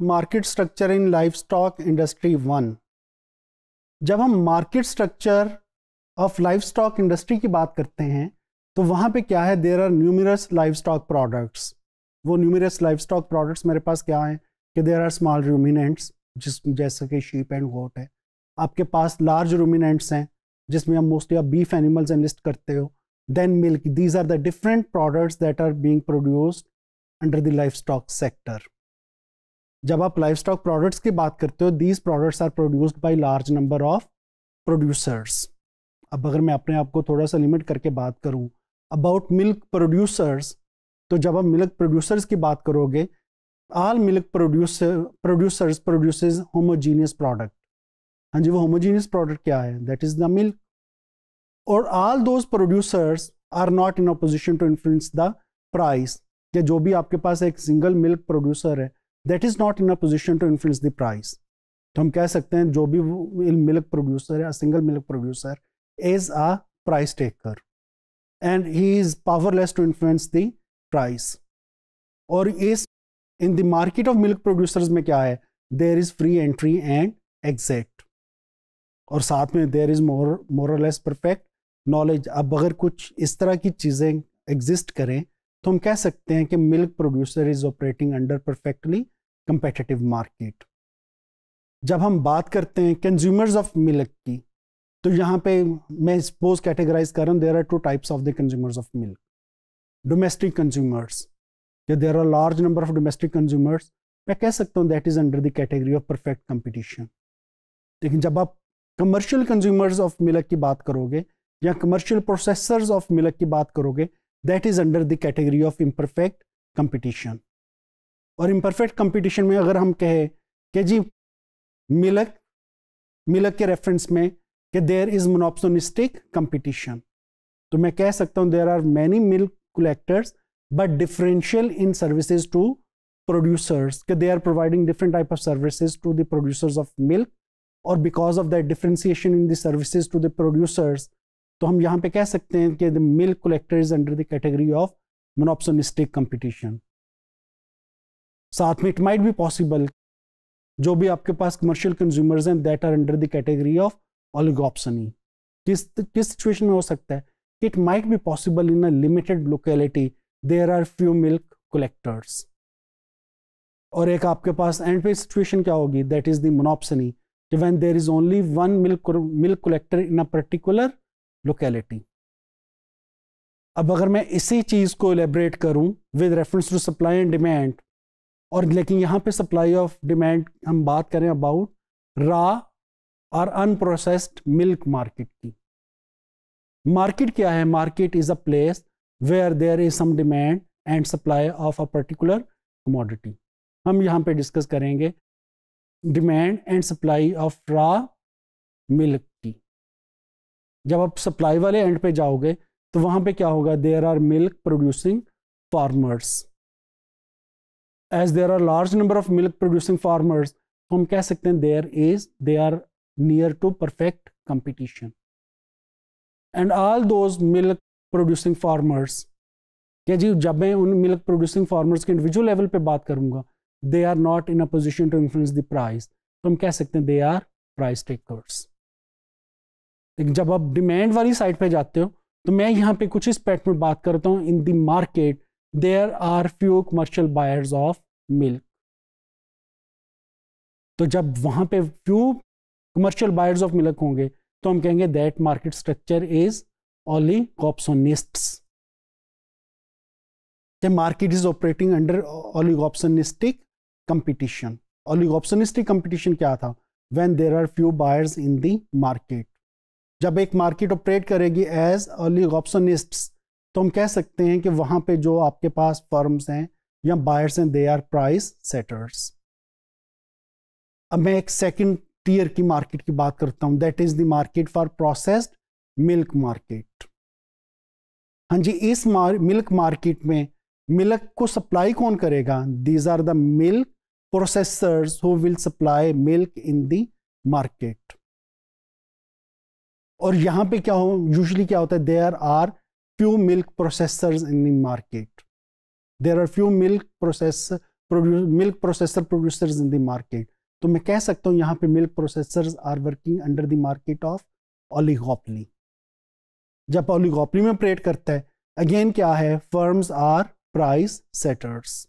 Market structure in livestock industry one जब हम market structure of livestock industry की बात करते हैं तो वहाँ पे क्या है there are numerous livestock products वो न्यूमरस लाइफ स्टॉक प्रोडक्ट्स मेरे पास क्या हैं कि देर आर स्मॉल रूमिनेंट्स जिस जैसे कि शीप एंड गोट है आपके पास लार्ज रूमिनेंट्स हैं जिसमें हम मोस्टली आप बीफ एनिमल्स एनलिस्ट करते हो then milk these are the different products that are being produced under the livestock sector जब आप लाइफ स्टॉक प्रोडक्ट्स की बात करते हो these products are produced by large number of producers अब अगर मैं अपने आप को थोड़ा सा लिमिट करके बात करूं अबाउट मिल्क प्रोड्यूसर्स तो जब आप मिल्क प्रोड्यूसर्स की बात करोगे all milk producer producers produce homogeneous product हाँ जी वो होमोजीनियस प्रोडक्ट क्या है दैट इज़ द मिल्क और all those producers are not in opposition to influence the price या जो भी आपके पास एक सिंगल मिल्क प्रोड्यूसर है that is not in a position to influence the price तो हम कह सकते हैं जो भी मिल्क प्रोड्यूसर या single milk producer is a price taker and he is powerless to influence the price और इस in the market of milk producers में क्या है there is free entry and exact और साथ में there is more more less perfect knowledge अब अगर कुछ इस तरह की चीज़ें एग्जिस्ट करें तो हम कह सकते हैं कि milk producer is operating under perfectly competitive market जब हम बात करते हैं कंज्यूमर्स ऑफ मिल्क की तो यहाँ पे मैं सपोज कैटेगराइज कर रहा हूँ there are two types of the consumers of milk domestic consumers या there are large number of domestic consumers मैं कह सकता हूँ that is under the category of perfect competition लेकिन जब आप कमर्शियल कंज्यूमर्स ऑफ मिल्क की बात करोगे या कमर्शियल प्रोसेसर्स ऑफ मिल्क की बात करोगे that is under the category of imperfect competition और इम्परफेक्ट कंपटीशन में अगर हम कहें कि जी मिलक मिलक के रेफरेंस में कि देयर इज मोनोपसोनिस्टिक कंपटीशन तो मैं कह सकता हूं there are many milk collectors but differential in services to producers के they are providing different type of services to the producers of milk और because of that differentiation in the services to the producers तो हम यहाँ पे कह सकते हैं कि the milk collector is under the category of monopsonistic competition साथ में इट माइट बी पॉसिबल जो भी आपके पास कमर्शियल कंज्यूमर्स हैं that are under the category of oligopsony किस किस सिचुएशन में हो सकता है it might be possible in a limited locality there are few milk collectors और एक आपके पास एंड पे सिचुएशन क्या होगी that is the monopsony when there is only one milk milk collector in a particular locality अब अगर मैं इसी चीज़ को एलेबरेट करूं with reference to supply and demand और लेकिन यहाँ पे सप्लाई ऑफ डिमांड हम बात करें अबाउट रा और अनप्रोसेस्ड मिल्क मार्केट की मार्केट क्या है market is a place where there is some demand and supply of a particular commodity हम यहाँ पे डिस्कस करेंगे demand and supply of raw milk जब आप सप्लाई वाले एंड पे जाओगे तो वहां पे क्या होगा there are milk producing farmers as there are large number of milk producing farmers हम कह सकते हैं there is they are near to perfect competition and all those milk producing farmers क्या जी जब मैं उन मिल्क प्रोड्यूसिंग फार्मर्स के इंडिविजुअल लेवल पे बात करूंगा they are not in a position to influence the price तो हम कह सकते हैं दे आर प्राइस टेकर्स लेकिन जब आप डिमांड वाली साइड पे जाते हो तो मैं यहाँ पे कुछ इस पैट में बात करता हूँ in the market there are few commercial buyers of milk तो जब वहां पे few commercial buyers of milk होंगे तो हम कहेंगे that market structure is oligopsonistic market is operating under under oligopsonistic competition oligopsonistic क्या था when there are few buyers in the market जब एक मार्केट ऑपरेट करेगी एज अर्ली ऑप्शनिस्ट तो हम कह सकते हैं कि वहां पे जो आपके पास फर्म्स हैं या बायर्स हैं दे आर प्राइस सेटर्स अब मैं एक सेकंड टीयर की मार्केट की बात करता हूं that is the market for processed milk market हाँ जी इस मार, मिल्क मार्केट में मिल्क को सप्लाई कौन करेगा these are the milk processors who will supply milk in the market और यहाँ पे क्या हो यूजली क्या होता है there are few milk processor in the market there are few milk process milk processor producer in the market तो मैं कह सकता हूँ यहाँ पे milk processor are working under the market of oligopoly जब ओलीगोपली में ऑपरेट करता है अगेन क्या है फर्म्स आर प्राइस सेटर्स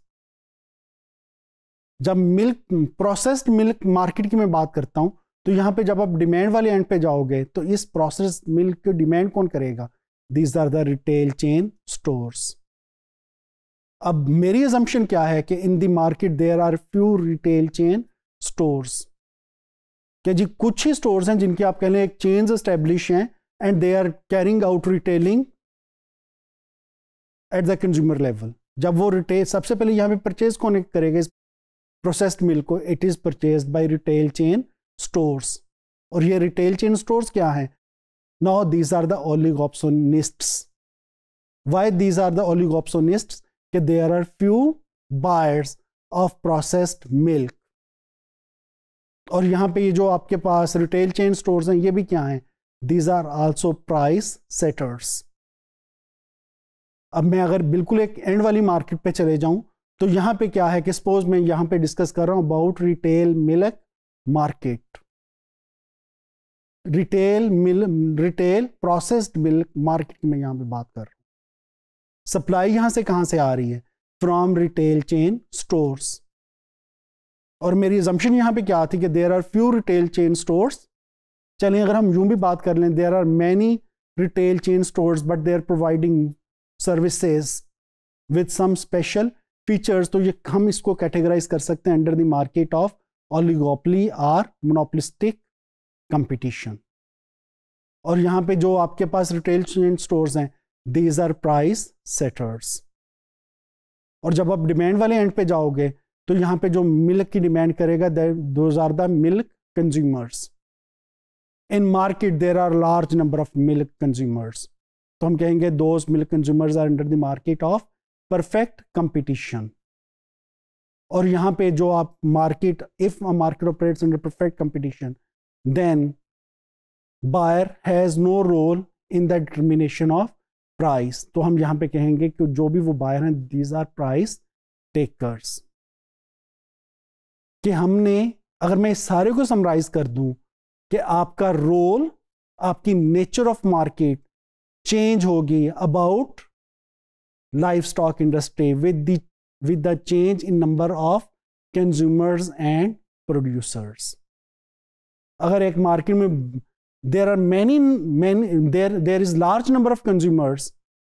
जब मिल्क प्रोसेस्ड मिल्क मार्केट की मैं बात करता हूँ तो यहाँ पे जब आप डिमांड वाले एंड पे जाओगे तो इस प्रोसेस मिल्क की डिमांड कौन करेगा these are the retail chain stores अब मेरी एजम्पन क्या है कि in the market there are few retail chain stores क्या जी कुछ ही स्टोर्स हैं जिनके आप कह लें चेन चेन्स इस्टेब्लिश हैं and they are carrying out retailing at the consumer level जब वो रिटेल सबसे पहले यहाँ पे परचेज कौन करेगा इस प्रोसेस्ड मिल्क को it is purchase by retail chain stores और ये रिटेल चेन स्टोर्स क्या हैं now these are the oligopsonists why these are the oligopsonists कि there are few buyers of processed milk और यहाँ पे ये जो आपके पास रिटेल चेन स्टोर्स हैं ये भी क्या हैं these are also price setters अब मैं अगर बिल्कुल एक एंड वाली मार्केट पे चले जाऊं तो यहाँ पे क्या है कि सपोज मैं यहाँ पे डिस्कस कर रहा हूँ about retail milk market retail मिल रिटेल प्रोसेस्ड मिल्क मार्केट की मैं यहाँ पे बात कर रहा हूं सप्लाई यहां से कहां से आ रही है फ्रॉम रिटेल चेन स्टोर्स और मेरी एजम्पन यहां पे क्या थी कि there are few retail chain stores चलिए अगर हम यूं भी बात कर लें there are many retail chain stores but they are providing services with some special features तो ये हम इसको कैटेगराइज कर सकते हैं under the market of oligopoly or monopolistic competition और यहाँ पे जो आपके पास रिटेल चेन स्टोर्स हैं दीज आर प्राइस सेटर्स और जब आप डिमांड वाले एंड पे जाओगे तो यहाँ पे जो मिल्क की डिमांड करेगा those are the milk consumers in market there are large number of milk consumers तो हम कहेंगे those milk consumers are under the market of perfect competition और यहाँ पे जो आप market if a market operate under perfect competition then buyer has no role in the determination of price तो हम यहाँ पे कहेंगे कि जो भी वो बायर हैं दीज आर प्राइस टेकर्स कि हमने अगर मैं इस सारे को समराइज कर दूं कि आपका रोल आपकी नेचर ऑफ मार्केट चेंज होगी about livestock industry with the with the change in number of consumers and producers अगर एक मार्केट में there are many there there is large number of consumers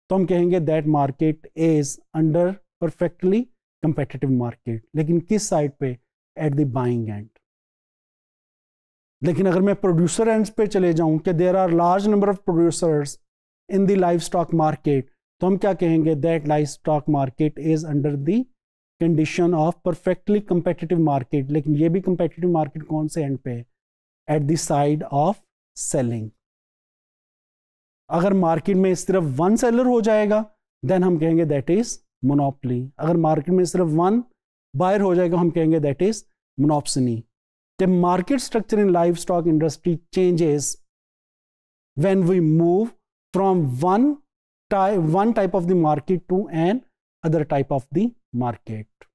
तो हम कहेंगे that market is under perfectly competitive market लेकिन किस side पे at the buying and लेकिन अगर मैं प्रोड्यूसर एंड पे चले जाऊं कि there are large number of producers in the livestock market तो हम क्या कहेंगे that livestock market is under the condition of perfectly competitive market लेकिन ये भी कंपेटिटिव मार्केट कौन से एंड पे है at the side of selling अगर मार्केट में सिर्फ वन सेलर हो जाएगा देन हम कहेंगे दैट इज मोनोपली अगर मार्केट में सिर्फ वन बायर हो जाएगा हम कहेंगे that is monopsony the market structure in livestock industry changes when we move from one type, one type of the market to an other type of the market.